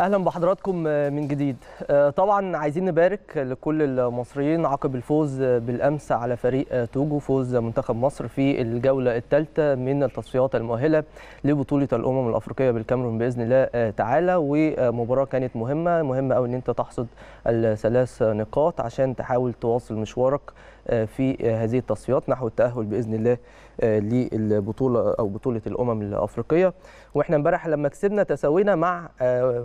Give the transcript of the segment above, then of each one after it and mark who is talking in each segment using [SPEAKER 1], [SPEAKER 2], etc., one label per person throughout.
[SPEAKER 1] اهلا بحضراتكم آه، من جديد آه، طبعا عايزين نبارك لكل المصريين عقب الفوز بالامس على فريق آه، توجو فوز منتخب مصر في الجوله الثالثه من التصفيات المؤهله لبطوله الامم الافريقيه بالكاميرون باذن الله تعالى ومباراه كانت مهمه مهمه قوي ان انت تحصد الثلاث نقاط عشان تحاول تواصل مشوارك آه، في آه، هذه التصفيات نحو التأهل بإذن الله آه، للبطولة أو بطولة الأمم الأفريقية وإحنا امبارح لما كسبنا تساوينا مع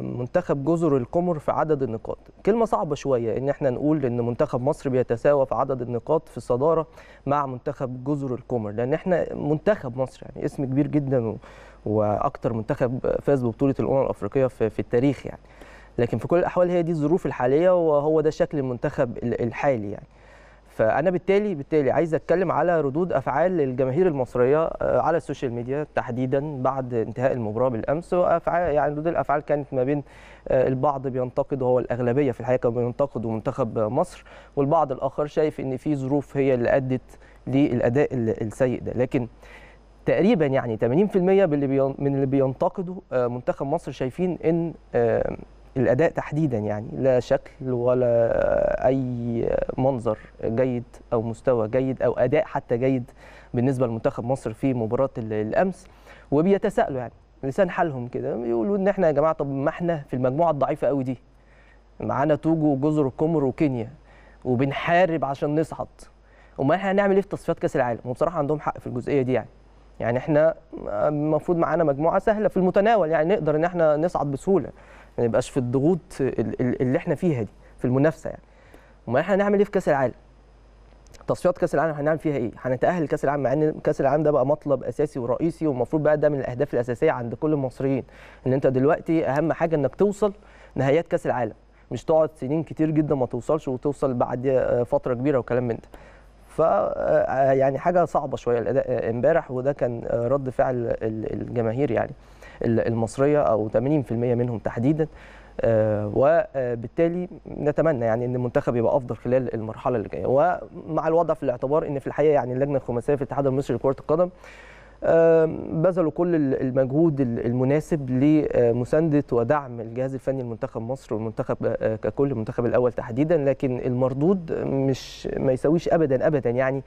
[SPEAKER 1] منتخب جزر القمر في عدد النقاط كلمة صعبة شوية إن إحنا نقول إن منتخب مصر بيتساوى في عدد النقاط في الصدارة مع منتخب جزر القمر لأن إحنا منتخب مصر يعني اسم كبير جدا واكتر منتخب فاز ببطوله الامم الافريقيه في التاريخ يعني لكن في كل الاحوال هي دي الظروف الحاليه وهو ده شكل المنتخب الحالي يعني فانا بالتالي بالتالي عايز اتكلم على ردود افعال الجماهير المصريه آه، على السوشيال ميديا تحديدا بعد انتهاء المباراه بالامس وافعال يعني ردود الافعال كانت ما بين آه، البعض بينتقد وهو الاغلبيه في الحقيقه كانوا بينتقدوا منتخب مصر والبعض الاخر شايف ان في ظروف هي اللي ادت للاداء السيء ده لكن تقريبا يعني 80% من اللي بينتقدوا آه، منتخب مصر شايفين ان الاداء تحديدا يعني لا شكل ولا اي منظر جيد او مستوى جيد او اداء حتى جيد بالنسبه لمنتخب مصر في مباراه الامس وبيتساءلوا يعني لسان حالهم كده بيقولوا ان احنا يا جماعه طب ما احنا في المجموعه الضعيفه قوي دي معانا توجو وجزر القمر وكينيا وبنحارب عشان نصعد امال احنا هنعمل ايه في تصفيات كاس العالم وبصراحه عندهم حق في الجزئيه دي يعني يعني احنا آه، المفروض معانا مجموعه سهله في المتناول يعني نقدر ان احنا نصعد بسهوله ما نبقاش في الضغوط اللي احنا فيها دي في المنافسه يعني امال احنا هنعمل ايه في كاس العالم تصفيات كاس العالم هنعمل فيها ايه هنتاهل لكاس العالم مع ان كاس العالم ده بقى مطلب اساسي ورئيسي والمفروض بقى ده من الاهداف الاساسيه عند كل المصريين ان انت دلوقتي اهم حاجه انك توصل نهائيات كاس العالم مش تقعد سنين كتير جدا ما توصلش وتوصل بعد آه، فتره كبيره وكلام من ده ف آه، آه، يعني حاجه صعبه شويه الاداء امبارح وده كان رد فعل الجماهير يعني المصريه او 80% منهم تحديدا آه، وبالتالي نتمنى يعني ان المنتخب يبقى افضل خلال المرحله اللي جايه ومع الوضع في الاعتبار ان في الحقيقه يعني اللجنه الخماسيه في الاتحاد المصري لكره القدم آه، بذلوا كل المجهود المناسب لمسانده ودعم الجهاز الفني لمنتخب مصر والمنتخب آه، ككل المنتخب الاول تحديدا لكن المردود مش ما يساويش ابدا ابدا يعني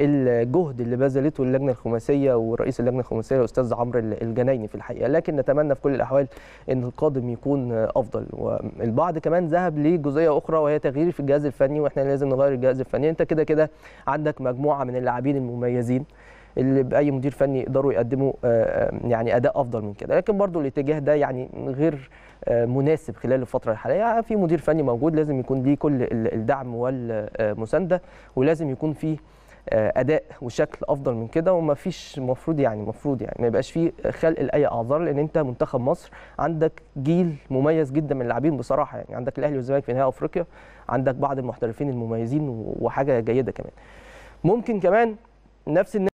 [SPEAKER 1] الجهد اللي بذلته اللجنه الخماسيه ورئيس اللجنه الخماسيه الاستاذ عمرو الجنايني في الحقيقه لكن نتمنى في كل الاحوال ان القادم يكون افضل والبعض كمان ذهب لجزئيه اخرى وهي تغيير في الجهاز الفني واحنا لازم نغير الجهاز الفني انت كده كده عندك مجموعه من اللاعبين المميزين اللي باي مدير فني يقدروا يقدموا آه، آه، يعني اداء افضل من كده لكن برضو الاتجاه ده يعني غير آه، مناسب خلال الفتره الحاليه يعني في مدير فني موجود لازم يكون ليه كل الدعم والمسانده ولازم يكون فيه آه، اداء وشكل افضل من كده وما فيش المفروض يعني المفروض يعني ما يبقاش فيه خلق لاي اعذار لان انت منتخب مصر عندك جيل مميز جدا من اللاعبين بصراحه يعني عندك الاهلي والزمالك في نهائي افريقيا عندك بعض المحترفين المميزين وحاجه جيده كمان ممكن كمان نفس